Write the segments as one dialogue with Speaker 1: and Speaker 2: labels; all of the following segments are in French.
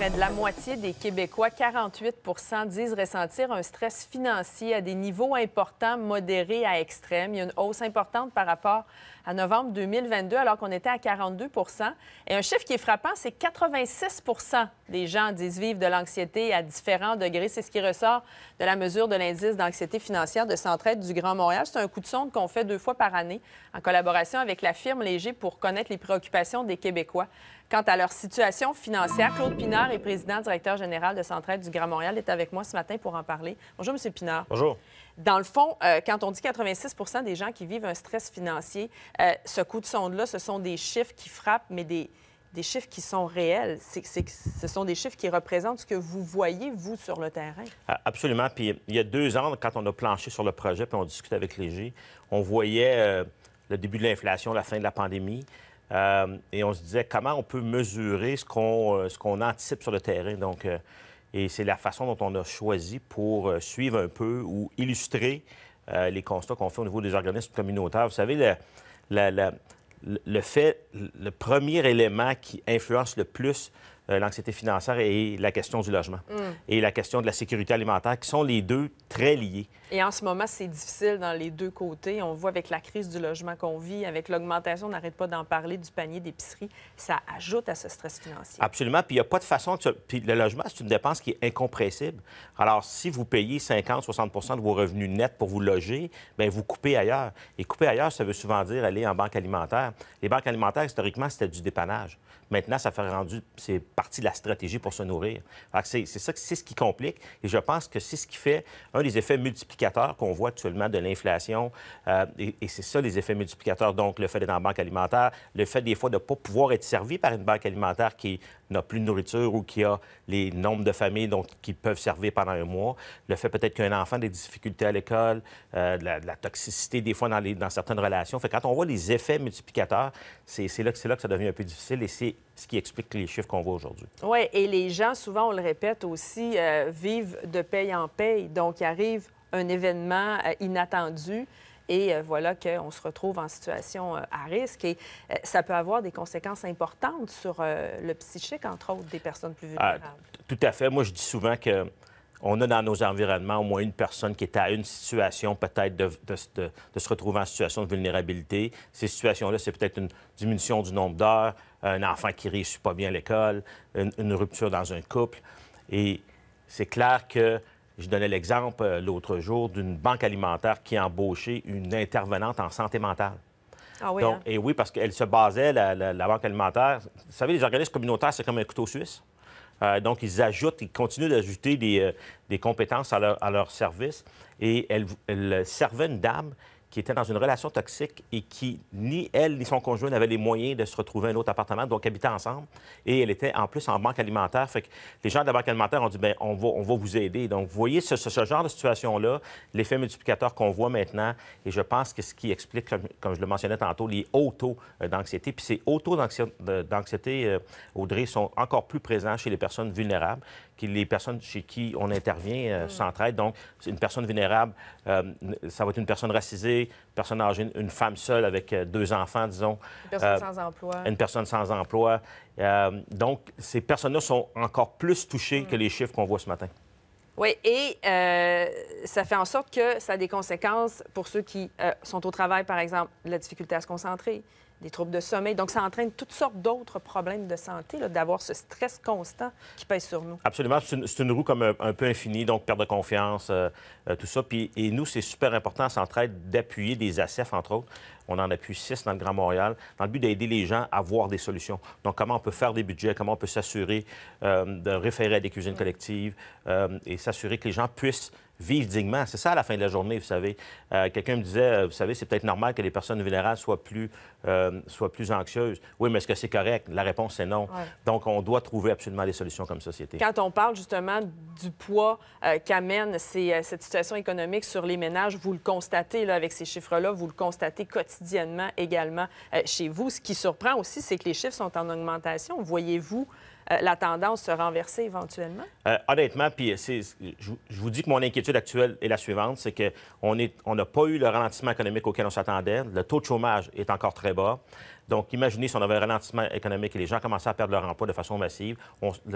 Speaker 1: Près de la moitié des Québécois, 48 disent ressentir un stress financier à des niveaux importants, modérés à extrêmes. Il y a une hausse importante par rapport à novembre 2022, alors qu'on était à 42 Et un chiffre qui est frappant, c'est 86 des gens disent vivre de l'anxiété à différents degrés. C'est ce qui ressort de la mesure de l'indice d'anxiété financière de Centraide du Grand Montréal. C'est un coup de sonde qu'on fait deux fois par année en collaboration avec la firme Léger pour connaître les préoccupations des Québécois quant à leur situation financière. Claude Pinard est président directeur général de Centraide du Grand Montréal. Il est avec moi ce matin pour en parler. Bonjour, M. Pinard. Bonjour. Dans le fond, euh, quand on dit 86 des gens qui vivent un stress financier, euh, ce coup de sonde-là, ce sont des chiffres qui frappent, mais des, des chiffres qui sont réels. ce sont des chiffres qui représentent ce que vous voyez, vous, sur le terrain.
Speaker 2: Absolument. Puis il y a deux ans, quand on a planché sur le projet, puis on discutait avec Léger, on voyait euh, le début de l'inflation, la fin de la pandémie. Euh, et on se disait comment on peut mesurer ce qu'on euh, ce qu'on anticipe sur le terrain. Donc, euh, et c'est la façon dont on a choisi pour suivre un peu ou illustrer les constats qu'on fait au niveau des organismes communautaires. Vous savez, le, le fait, le premier élément qui influence le plus euh, l'anxiété financière et la question du logement. Mm. Et la question de la sécurité alimentaire, qui sont les deux très liés.
Speaker 1: Et en ce moment, c'est difficile dans les deux côtés. On voit avec la crise du logement qu'on vit, avec l'augmentation, on n'arrête pas d'en parler, du panier d'épicerie, ça ajoute à ce stress financier.
Speaker 2: Absolument. Puis il n'y a pas de façon... De... Puis le logement, c'est une dépense qui est incompressible. Alors, si vous payez 50-60 de vos revenus nets pour vous loger, bien, vous coupez ailleurs. Et couper ailleurs, ça veut souvent dire aller en banque alimentaire. Les banques alimentaires, historiquement, c'était du dépannage. Maintenant, ça fait rendu... C'est partie de la stratégie pour se nourrir. C'est ça, ce qui complique. Et je pense que c'est ce qui fait un des effets multiplicateurs qu'on voit actuellement de l'inflation. Euh, et, c'est ça, les effets multiplicateurs. Donc, le fait d'être en banque alimentaire, le fait des fois de ne pas pouvoir être servi par une banque alimentaire qui est n'a plus de nourriture ou qui a les nombres de familles donc, qui peuvent servir pendant un mois, le fait peut-être qu'un enfant a des difficultés à l'école, euh, de, la toxicité des fois dans, les, dans certaines relations. Fait quand on voit les effets multiplicateurs, c'est là, là que ça devient un peu difficile et c'est ce qui explique les chiffres qu'on voit aujourd'hui.
Speaker 1: Oui, et les gens, souvent, on le répète aussi, euh, vivent de paye en paye. Donc, il arrive un événement euh, inattendu et euh, voilà qu'on se retrouve en situation euh, à risque. Et euh, ça peut avoir des conséquences importantes sur le psychique, entre autres, des personnes plus ah, vulnérables.
Speaker 2: tout à fait. Moi, je dis souvent que on a dans nos environnements au moins une personne qui est à une situation peut-être de, se retrouver en situation de vulnérabilité. Ces situations-là, c'est peut-être une diminution du nombre d'heures, un enfant qui ne réussit pas bien à l'école, une, rupture dans un couple. Et c'est clair que je donnais l'exemple euh, l'autre jour d'une banque alimentaire qui embauchait une intervenante en santé mentale. Ah oui, hein? Et oui, parce qu'elle se basait, la, Banque alimentaire. Vous savez, les organismes communautaires, c'est comme un couteau suisse. Euh, donc, ils ajoutent, ils continuent d'ajouter des, euh, compétences à leur, service. Et elle, elle servait une dame qui était dans une relation toxique et qui, ni elle ni son conjoint n'avaient les moyens de se retrouver un autre appartement, donc habitaient ensemble. Et elle était en plus en banque alimentaire. Fait que les gens de la banque alimentaire ont dit bien, on va, on va vous aider. Donc, vous voyez ce, ce, genre de situation-là, l'effet multiplicateur qu'on voit maintenant. Et je pense que ce qui explique, comme, comme je le mentionnais tantôt, les hauts taux euh, d'anxiété. Puis ces hauts taux d'anxiété, euh, Audrey, sont encore plus présents chez les personnes vulnérables les personnes chez qui on intervient euh, mm. s'entraident. Donc, une personne vulnérable, euh, ça va être une personne racisée, une personne âgée, une femme seule avec euh, deux enfants, disons.
Speaker 1: Une personne sans emploi. Une
Speaker 2: personne sans emploi. donc, ces personnes-là sont encore plus touchées que mm. les chiffres qu'on voit ce matin.
Speaker 1: Oui, et ça fait en sorte que ça a des conséquences pour ceux qui sont au travail, par exemple, la difficulté à se concentrer, des troubles de sommeil. Donc, ça entraîne toutes sortes d'autres problèmes de santé, d'avoir ce stress constant qui pèse sur nous.
Speaker 2: Absolument. C'est une, roue comme un, peu infinie, donc perte de confiance, euh, euh, tout ça. Puis, et nous, c'est super important, ça s'entraide d'appuyer des ACF, e entre autres. On en appuie six dans le Grand Montréal, dans le but d'aider les gens à voir des solutions. Donc, comment on peut faire des budgets, comment on peut s'assurer euh, de référer à des cuisines collectives et s'assurer que les gens puissent vivre dignement. C'est ça à la fin de la journée, vous savez. Euh, quelqu'un me disait, euh, vous savez, c'est peut-être normal que les personnes vulnérables soient plus, euh, soient plus anxieuses. Oui, mais est-ce que c'est correct? La réponse, c'est non. Donc, on doit trouver absolument des solutions comme société. Quand
Speaker 1: on parle justement du poids qu'amène cette situation économique sur les ménages, vous le constatez là, avec ces chiffres-là, vous le constatez quotidiennement également chez vous. Ce qui surprend aussi, c'est que les chiffres sont en augmentation. Voyez-vous euh, la tendance se renverser éventuellement?
Speaker 2: Euh, honnêtement, puis je, vous dis que mon inquiétude actuelle est la suivante, c'est qu'on n'a pas eu le ralentissement économique auquel on s'attendait. Le taux de chômage est encore très bas. Donc, imaginez si on avait un ralentissement économique et les gens commençaient à perdre leur emploi de façon massive,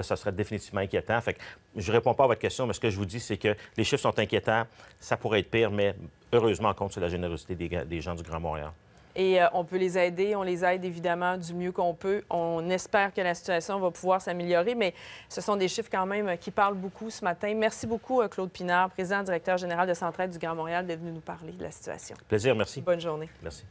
Speaker 2: ça serait définitivement inquiétant. Fait je ne réponds pas à votre question, mais ce que je vous dis, c'est que les chiffres sont inquiétants. Ça pourrait être pire, mais heureusement, on compte sur la générosité des, des gens du Grand Montréal
Speaker 1: et euh, on peut les aider. On les aide évidemment du mieux qu'on peut. On espère que la situation va pouvoir s'améliorer, mais ce sont des chiffres quand même euh, qui parlent beaucoup ce matin. Merci beaucoup, euh, Claude Pinard, président directeur général de Centraide du Grand Montréal, d'être venu nous parler de la situation.
Speaker 2: Plaisir, merci. Bonne journée. Merci.